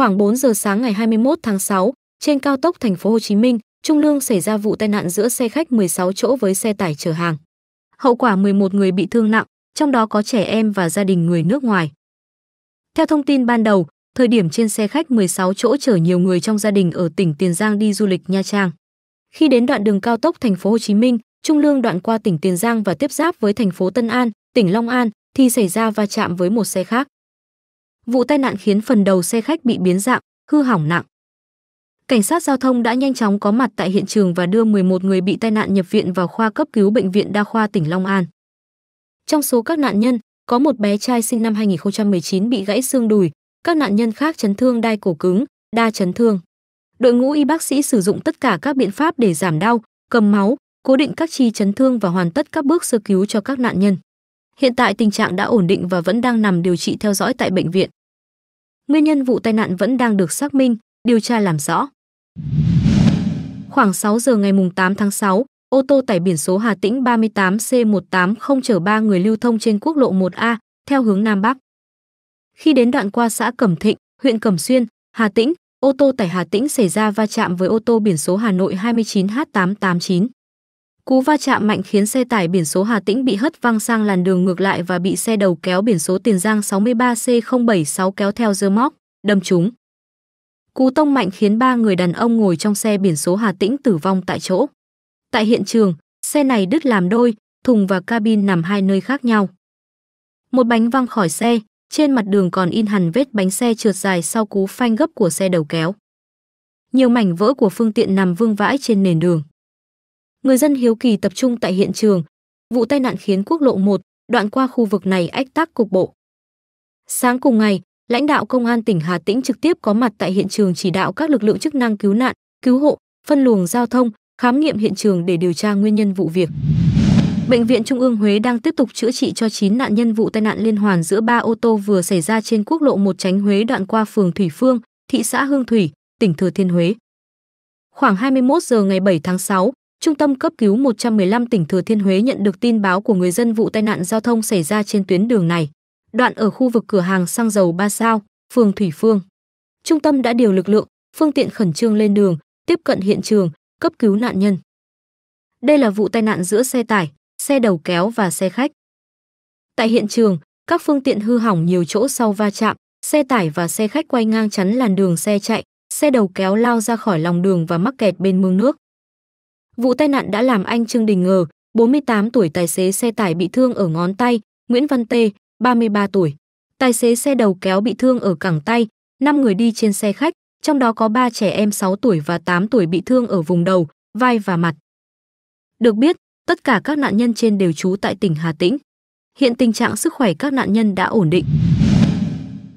Khoảng 4 giờ sáng ngày 21 tháng 6, trên cao tốc thành phố Hồ Chí Minh, Trung Lương xảy ra vụ tai nạn giữa xe khách 16 chỗ với xe tải chở hàng. Hậu quả 11 người bị thương nặng, trong đó có trẻ em và gia đình người nước ngoài. Theo thông tin ban đầu, thời điểm trên xe khách 16 chỗ chở nhiều người trong gia đình ở tỉnh Tiền Giang đi du lịch Nha Trang. Khi đến đoạn đường cao tốc thành phố Hồ Chí Minh, Trung Lương đoạn qua tỉnh Tiền Giang và tiếp giáp với thành phố Tân An, tỉnh Long An thì xảy ra va chạm với một xe khác. Vụ tai nạn khiến phần đầu xe khách bị biến dạng, hư hỏng nặng. Cảnh sát giao thông đã nhanh chóng có mặt tại hiện trường và đưa 11 người bị tai nạn nhập viện vào khoa cấp cứu bệnh viện đa khoa tỉnh Long An. Trong số các nạn nhân, có một bé trai sinh năm 2019 bị gãy xương đùi, các nạn nhân khác chấn thương đai cổ cứng, đa chấn thương. Đội ngũ y bác sĩ sử dụng tất cả các biện pháp để giảm đau, cầm máu, cố định các chi chấn thương và hoàn tất các bước sơ cứu cho các nạn nhân. Hiện tại tình trạng đã ổn định và vẫn đang nằm điều trị theo dõi tại bệnh viện. Nguyên nhân vụ tai nạn vẫn đang được xác minh, điều tra làm rõ. Khoảng 6 giờ ngày 8 tháng 6, ô tô tải biển số Hà Tĩnh 38C180 chở 3 người lưu thông trên quốc lộ 1A theo hướng Nam Bắc. Khi đến đoạn qua xã Cẩm Thịnh, huyện Cẩm Xuyên, Hà Tĩnh, ô tô tải Hà Tĩnh xảy ra va chạm với ô tô biển số Hà Nội 29H889. Cú va chạm mạnh khiến xe tải biển số Hà Tĩnh bị hất văng sang làn đường ngược lại và bị xe đầu kéo biển số Tiền Giang 63C076 kéo theo dơ móc, đâm trúng. Cú tông mạnh khiến ba người đàn ông ngồi trong xe biển số Hà Tĩnh tử vong tại chỗ. Tại hiện trường, xe này đứt làm đôi, thùng và cabin nằm hai nơi khác nhau. Một bánh văng khỏi xe, trên mặt đường còn in hẳn vết bánh xe trượt dài sau cú phanh gấp của xe đầu kéo. Nhiều mảnh vỡ của phương tiện nằm vương vãi trên nền đường. Người dân hiếu kỳ tập trung tại hiện trường. Vụ tai nạn khiến quốc lộ 1, đoạn qua khu vực này ách tắc cục bộ. Sáng cùng ngày, lãnh đạo công an tỉnh Hà Tĩnh trực tiếp có mặt tại hiện trường chỉ đạo các lực lượng chức năng cứu nạn, cứu hộ, phân luồng giao thông, khám nghiệm hiện trường để điều tra nguyên nhân vụ việc. Bệnh viện Trung ương Huế đang tiếp tục chữa trị cho 9 nạn nhân vụ tai nạn liên hoàn giữa ba ô tô vừa xảy ra trên quốc lộ 1 tránh Huế đoạn qua phường Thủy Phương, thị xã Hương Thủy, tỉnh Thừa Thiên Huế. Khoảng 21 giờ ngày 7 tháng 6, Trung tâm cấp cứu 115 tỉnh Thừa Thiên Huế nhận được tin báo của người dân vụ tai nạn giao thông xảy ra trên tuyến đường này, đoạn ở khu vực cửa hàng xăng dầu Ba Sao, phường Thủy Phương. Trung tâm đã điều lực lượng, phương tiện khẩn trương lên đường, tiếp cận hiện trường, cấp cứu nạn nhân. Đây là vụ tai nạn giữa xe tải, xe đầu kéo và xe khách. Tại hiện trường, các phương tiện hư hỏng nhiều chỗ sau va chạm, xe tải và xe khách quay ngang chắn làn đường xe chạy, xe đầu kéo lao ra khỏi lòng đường và mắc kẹt bên mương nước. Vụ tai nạn đã làm anh Trương Đình Ngờ, 48 tuổi tài xế xe tải bị thương ở ngón tay, Nguyễn Văn Tê, 33 tuổi, tài xế xe đầu kéo bị thương ở cẳng tay, 5 người đi trên xe khách, trong đó có 3 trẻ em 6 tuổi và 8 tuổi bị thương ở vùng đầu, vai và mặt. Được biết, tất cả các nạn nhân trên đều trú tại tỉnh Hà Tĩnh. Hiện tình trạng sức khỏe các nạn nhân đã ổn định.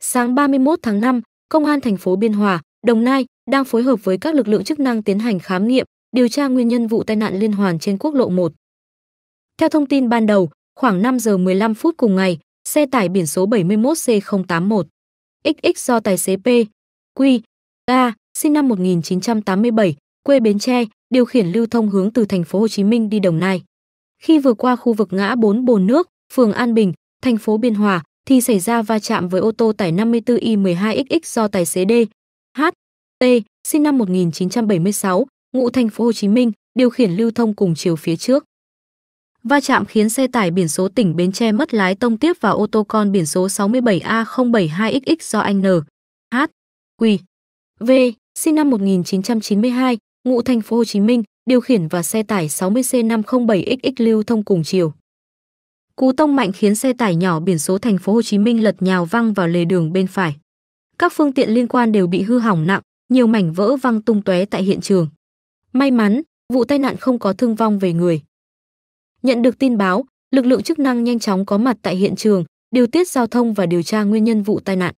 Sáng 31 tháng 5, Công an thành phố Biên Hòa, Đồng Nai đang phối hợp với các lực lượng chức năng tiến hành khám nghiệm, điều tra nguyên nhân vụ tai nạn liên hoàn trên quốc lộ 1. Theo thông tin ban đầu, khoảng 5 giờ 15 phút cùng ngày, xe tải biển số 71C081 XX do tài xế P, Q, A, sinh năm 1987, quê Bến Tre, điều khiển lưu thông hướng từ thành phố Hồ Chí Minh đi Đồng Nai. Khi vừa qua khu vực ngã 4 Bồn Nước, phường An Bình, thành phố Biên Hòa thì xảy ra va chạm với ô tô tải 54i12XX do tài xế D, H, T, sinh năm 1976, ngụ thành phố Hồ Chí Minh, điều khiển lưu thông cùng chiều phía trước. Va chạm khiến xe tải biển số tỉnh Bến Tre mất lái tông tiếp vào ô tô con biển số 67A072XX do anh N. H. Q. V. sinh năm 1992, ngụ thành phố Hồ Chí Minh, điều khiển và xe tải 60C507XX lưu thông cùng chiều. Cú tông mạnh khiến xe tải nhỏ biển số thành phố Hồ Chí Minh lật nhào văng vào lề đường bên phải. Các phương tiện liên quan đều bị hư hỏng nặng, nhiều mảnh vỡ văng tung tóe tại hiện trường. May mắn, vụ tai nạn không có thương vong về người. Nhận được tin báo, lực lượng chức năng nhanh chóng có mặt tại hiện trường, điều tiết giao thông và điều tra nguyên nhân vụ tai nạn.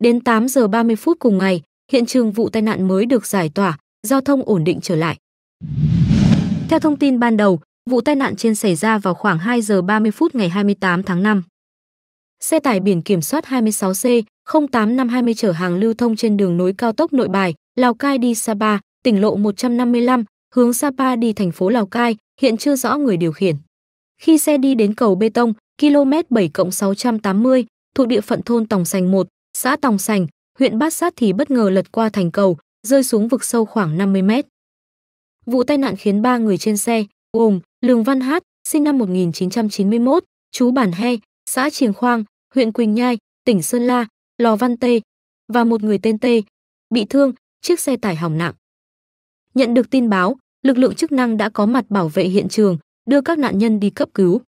Đến 8 giờ 30 phút cùng ngày, hiện trường vụ tai nạn mới được giải tỏa, giao thông ổn định trở lại. Theo thông tin ban đầu, vụ tai nạn trên xảy ra vào khoảng 2 giờ 30 phút ngày 28 tháng 5. Xe tải biển kiểm soát 26C 08520 chở hàng lưu thông trên đường nối cao tốc Nội Bài, Lào Cai đi Sapa, tỉnh lộ 155, hướng Sapa đi thành phố Lào Cai, hiện chưa rõ người điều khiển. Khi xe đi đến cầu bê tông, km 7 680, thuộc địa phận thôn Tòng Sành 1, xã Tòng Sành, huyện Bát Sát thì bất ngờ lật qua thành cầu, rơi xuống vực sâu khoảng 50 mét. Vụ tai nạn khiến 3 người trên xe, gồm Lường Văn Hát, sinh năm 1991, chú Bản He, xã Triềng Khoang, huyện Quỳnh Nhai, tỉnh Sơn La, Lò Văn Tê và một người tên Tê, bị thương, chiếc xe tải hỏng nặng. Nhận được tin báo, lực lượng chức năng đã có mặt bảo vệ hiện trường, đưa các nạn nhân đi cấp cứu.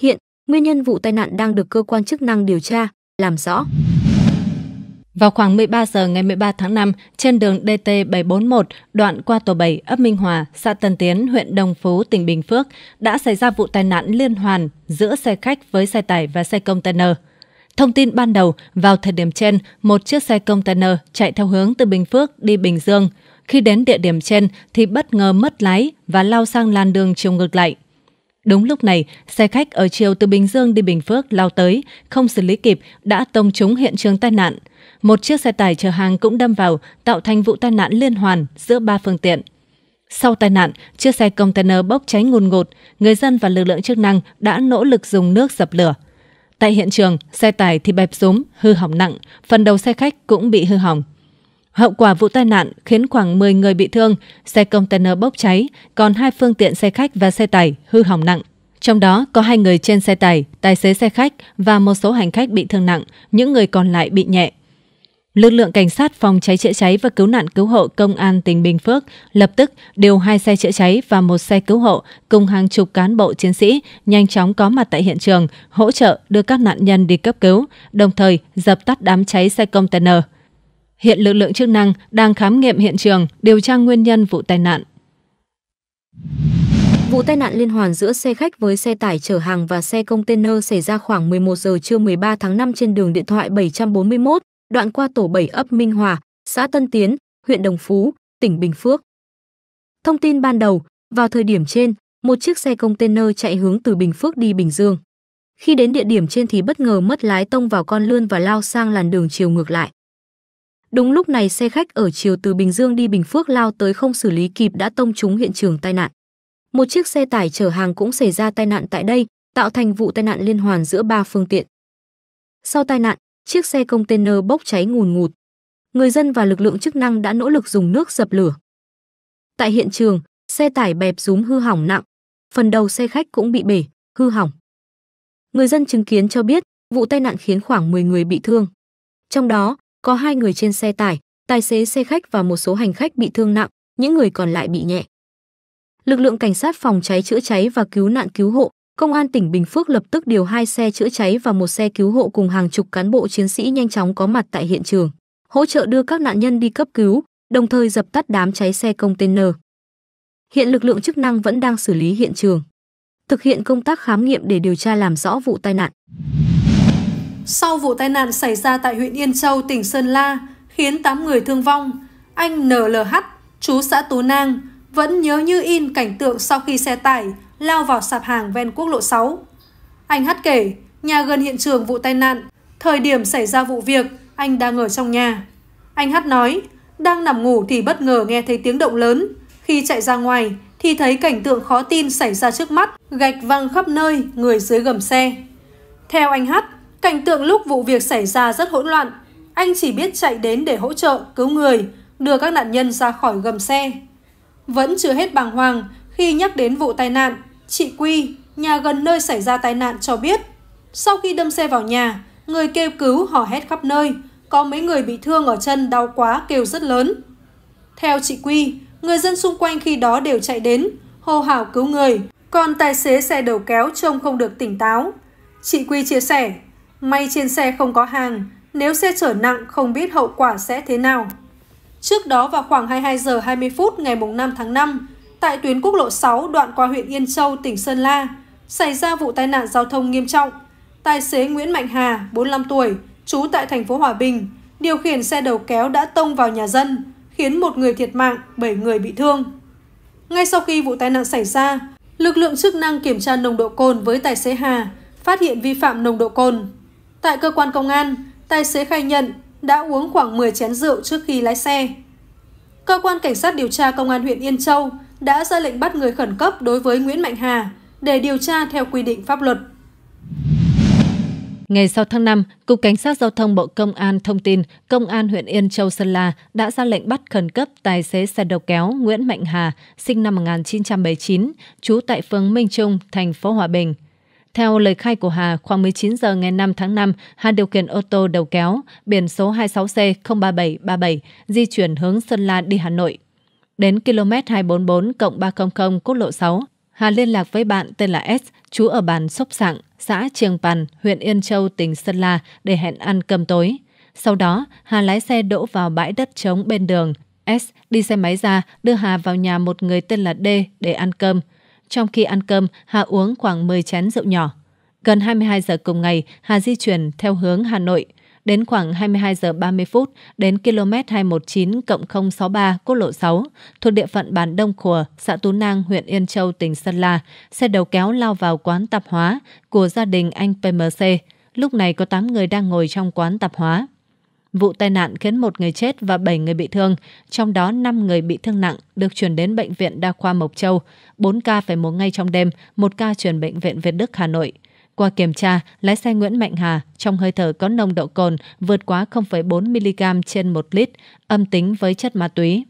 Hiện, nguyên nhân vụ tai nạn đang được cơ quan chức năng điều tra, làm rõ. Vào khoảng 13 giờ ngày 13 tháng 5, trên đường DT741, đoạn qua tổ 7, ấp Minh Hòa, xã Tân Tiến, huyện Đồng Phú, tỉnh Bình Phước, đã xảy ra vụ tai nạn liên hoàn giữa xe khách với xe tải và xe container. Thông tin ban đầu, vào thời điểm trên, một chiếc xe container chạy theo hướng từ Bình Phước đi Bình Dương – khi đến địa điểm trên thì bất ngờ mất lái và lao sang làn đường chiều ngược lại. Đúng lúc này, xe khách ở chiều từ Bình Dương đi Bình Phước lao tới, không xử lý kịp đã tông trúng hiện trường tai nạn. Một chiếc xe tải chở hàng cũng đâm vào, tạo thành vụ tai nạn liên hoàn giữa ba phương tiện. Sau tai nạn, chiếc xe container bốc cháy ngùn ngụt, người dân và lực lượng chức năng đã nỗ lực dùng nước dập lửa. Tại hiện trường, xe tải thì bẹp rúm, hư hỏng nặng, phần đầu xe khách cũng bị hư hỏng. Hậu quả vụ tai nạn khiến khoảng 10 người bị thương, xe container bốc cháy, còn hai phương tiện xe khách và xe tải hư hỏng nặng. Trong đó có hai người trên xe tải, tài xế xe khách và một số hành khách bị thương nặng, những người còn lại bị nhẹ. Lực lượng cảnh sát phòng cháy chữa cháy và cứu nạn cứu hộ công an tỉnh Bình Phước lập tức điều hai xe chữa cháy và một xe cứu hộ cùng hàng chục cán bộ chiến sĩ nhanh chóng có mặt tại hiện trường, hỗ trợ đưa các nạn nhân đi cấp cứu, đồng thời dập tắt đám cháy xe container. Hiện lực lượng chức năng đang khám nghiệm hiện trường, điều tra nguyên nhân vụ tai nạn. Vụ tai nạn liên hoàn giữa xe khách với xe tải chở hàng và xe container xảy ra khoảng 11 giờ trưa 13 tháng 5 trên đường điện thoại 741, đoạn qua tổ 7 ấp Minh Hòa, xã Tân Tiến, huyện Đồng Phú, tỉnh Bình Phước. Thông tin ban đầu, vào thời điểm trên, một chiếc xe container chạy hướng từ Bình Phước đi Bình Dương. Khi đến địa điểm trên thì bất ngờ mất lái tông vào con lươn và lao sang làn đường chiều ngược lại. Đúng lúc này xe khách ở chiều từ Bình Dương đi Bình Phước lao tới không xử lý kịp đã tông trúng hiện trường tai nạn. Một chiếc xe tải chở hàng cũng xảy ra tai nạn tại đây, tạo thành vụ tai nạn liên hoàn giữa ba phương tiện. Sau tai nạn, chiếc xe container bốc cháy ngùn ngụt. Người dân và lực lượng chức năng đã nỗ lực dùng nước dập lửa. Tại hiện trường, xe tải bẹp rúm hư hỏng nặng, phần đầu xe khách cũng bị bể, hư hỏng. Người dân chứng kiến cho biết, vụ tai nạn khiến khoảng 10 người bị thương. Trong đó, có hai người trên xe tải, tài xế xe khách và một số hành khách bị thương nặng, những người còn lại bị nhẹ. Lực lượng cảnh sát phòng cháy chữa cháy và cứu nạn cứu hộ, công an tỉnh Bình Phước lập tức điều hai xe chữa cháy và một xe cứu hộ cùng hàng chục cán bộ chiến sĩ nhanh chóng có mặt tại hiện trường, hỗ trợ đưa các nạn nhân đi cấp cứu, đồng thời dập tắt đám cháy xe container. Hiện lực lượng chức năng vẫn đang xử lý hiện trường, thực hiện công tác khám nghiệm để điều tra làm rõ vụ tai nạn. Sau vụ tai nạn xảy ra tại huyện Yên Châu, tỉnh Sơn La, khiến 8 người thương vong, anh NLH, chú xã Tú Nang, vẫn nhớ như in cảnh tượng sau khi xe tải lao vào sạp hàng ven quốc lộ 6. Anh Hát kể, nhà gần hiện trường vụ tai nạn, thời điểm xảy ra vụ việc, anh đang ở trong nhà. Anh Hát nói, đang nằm ngủ thì bất ngờ nghe thấy tiếng động lớn. Khi chạy ra ngoài thì thấy cảnh tượng khó tin xảy ra trước mắt, gạch văng khắp nơi, người dưới gầm xe. Theo anh Hát, Cảnh tượng lúc vụ việc xảy ra rất hỗn loạn. Anh chỉ biết chạy đến để hỗ trợ, cứu người, đưa các nạn nhân ra khỏi gầm xe. Vẫn chưa hết bàng hoàng khi nhắc đến vụ tai nạn, chị Quy, nhà gần nơi xảy ra tai nạn cho biết. Sau khi đâm xe vào nhà, người kêu cứu hò hét khắp nơi, có mấy người bị thương ở chân đau quá kêu rất lớn. Theo chị Quy, người dân xung quanh khi đó đều chạy đến, hô hào cứu người, còn tài xế xe đầu kéo trông không được tỉnh táo. Chị Quy chia sẻ, May trên xe không có hàng, nếu xe chở nặng không biết hậu quả sẽ thế nào. Trước đó vào khoảng 22 giờ 20 phút ngày 5 tháng 5, tại tuyến quốc lộ 6 đoạn qua huyện Yên Châu, tỉnh Sơn La, xảy ra vụ tai nạn giao thông nghiêm trọng. Tài xế Nguyễn Mạnh Hà, 45 tuổi, trú tại thành phố Hòa Bình, điều khiển xe đầu kéo đã tông vào nhà dân, khiến một người thiệt mạng, 7 người bị thương. Ngay sau khi vụ tai nạn xảy ra, lực lượng chức năng kiểm tra nồng độ cồn với tài xế Hà, phát hiện vi phạm nồng độ cồn. Tại cơ quan công an, tài xế khai nhận đã uống khoảng 10 chén rượu trước khi lái xe. Cơ quan Cảnh sát điều tra Công an huyện Yên Châu đã ra lệnh bắt người khẩn cấp đối với Nguyễn Mạnh Hà để điều tra theo quy định pháp luật. Ngày 6 tháng 5, Cục Cảnh sát Giao thông Bộ Công an thông tin Công an huyện Yên Châu Sơn La đã ra lệnh bắt khẩn cấp tài xế xe đầu kéo Nguyễn Mạnh Hà, sinh năm 1979, trú tại phường Minh Trung, thành phố Hòa Bình. Theo lời khai của Hà, khoảng 19 giờ ngày 5 tháng 5, Hà điều khiển ô tô đầu kéo biển số 26C03737 di chuyển hướng Sơn La đi Hà Nội. Đến km 244 300 quốc lộ 6, Hà liên lạc với bạn tên là S, chú ở bản Sóc Sạng, xã Trường Pằn, huyện Yên Châu, tỉnh Sơn La để hẹn ăn cơm tối. Sau đó, Hà lái xe đỗ vào bãi đất trống bên đường. S đi xe máy ra đưa Hà vào nhà một người tên là D để ăn cơm. Trong khi ăn cơm, Hà uống khoảng 10 chén rượu nhỏ. Gần 22 giờ cùng ngày, Hà di chuyển theo hướng Hà Nội. Đến khoảng 22 giờ 30 phút, đến km 219 063 quốc lộ 6, thuộc địa phận bản Đông Khùa, xã Tú Nang, huyện Yên Châu, tỉnh Sơn La, xe đầu kéo lao vào quán tạp hóa của gia đình anh PMC. Lúc này có 8 người đang ngồi trong quán tạp hóa. Vụ tai nạn khiến một người chết và 7 người bị thương, trong đó 5 người bị thương nặng được chuyển đến Bệnh viện Đa khoa Mộc Châu, 4 ca phải mổ ngay trong đêm, một ca chuyển Bệnh viện Việt Đức Hà Nội. Qua kiểm tra, lái xe Nguyễn Mạnh Hà trong hơi thở có nồng độ cồn vượt quá 0,4mg trên 1 lít, âm tính với chất ma túy.